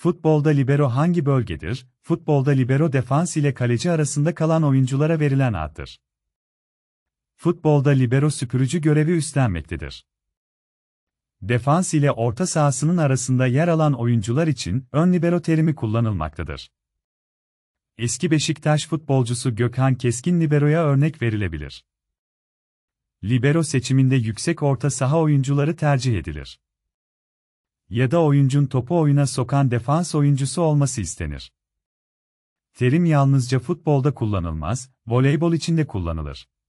Futbolda libero hangi bölgedir? Futbolda libero defans ile kaleci arasında kalan oyunculara verilen addır. Futbolda libero süpürücü görevi üstlenmektedir. Defans ile orta sahasının arasında yer alan oyuncular için ön libero terimi kullanılmaktadır. Eski Beşiktaş futbolcusu Gökhan Keskin liberoya örnek verilebilir. Libero seçiminde yüksek orta saha oyuncuları tercih edilir ya da oyuncun topu oyuna sokan defans oyuncusu olması istenir. Terim yalnızca futbolda kullanılmaz, voleybol içinde kullanılır.